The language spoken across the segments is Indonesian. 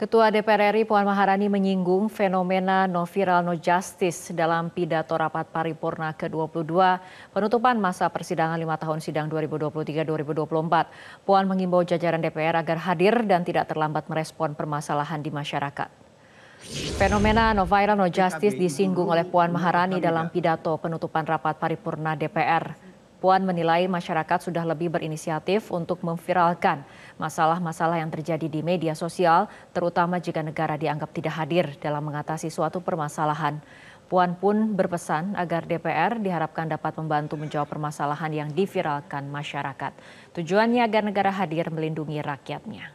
Ketua DPR RI Puan Maharani menyinggung fenomena no viral no justice dalam pidato rapat paripurna ke-22 penutupan masa persidangan 5 tahun sidang 2023-2024. Puan mengimbau jajaran DPR agar hadir dan tidak terlambat merespon permasalahan di masyarakat. Fenomena no viral no justice disinggung oleh Puan Maharani dalam ya. pidato penutupan rapat paripurna DPR. Puan menilai masyarakat sudah lebih berinisiatif untuk memviralkan masalah-masalah yang terjadi di media sosial, terutama jika negara dianggap tidak hadir dalam mengatasi suatu permasalahan. Puan pun berpesan agar DPR diharapkan dapat membantu menjawab permasalahan yang diviralkan masyarakat. Tujuannya agar negara hadir melindungi rakyatnya.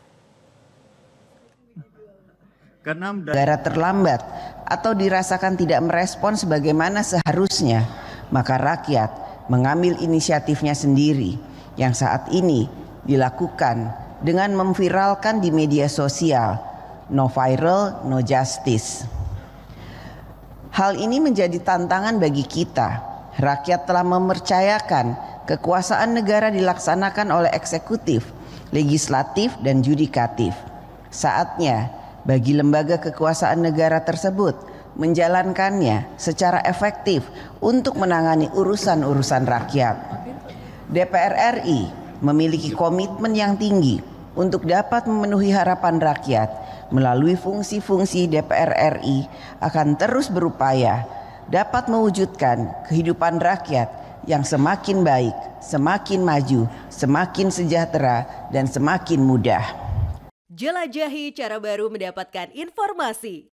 Negara terlambat atau dirasakan tidak merespon sebagaimana seharusnya, maka rakyat mengambil inisiatifnya sendiri yang saat ini dilakukan dengan memviralkan di media sosial no viral no justice. Hal ini menjadi tantangan bagi kita. Rakyat telah mempercayakan kekuasaan negara dilaksanakan oleh eksekutif, legislatif dan yudikatif. Saatnya bagi lembaga kekuasaan negara tersebut menjalankannya secara efektif untuk menangani urusan-urusan rakyat. DPR RI memiliki komitmen yang tinggi untuk dapat memenuhi harapan rakyat melalui fungsi-fungsi DPR RI akan terus berupaya dapat mewujudkan kehidupan rakyat yang semakin baik, semakin maju, semakin sejahtera, dan semakin mudah. Jelajahi cara baru mendapatkan informasi.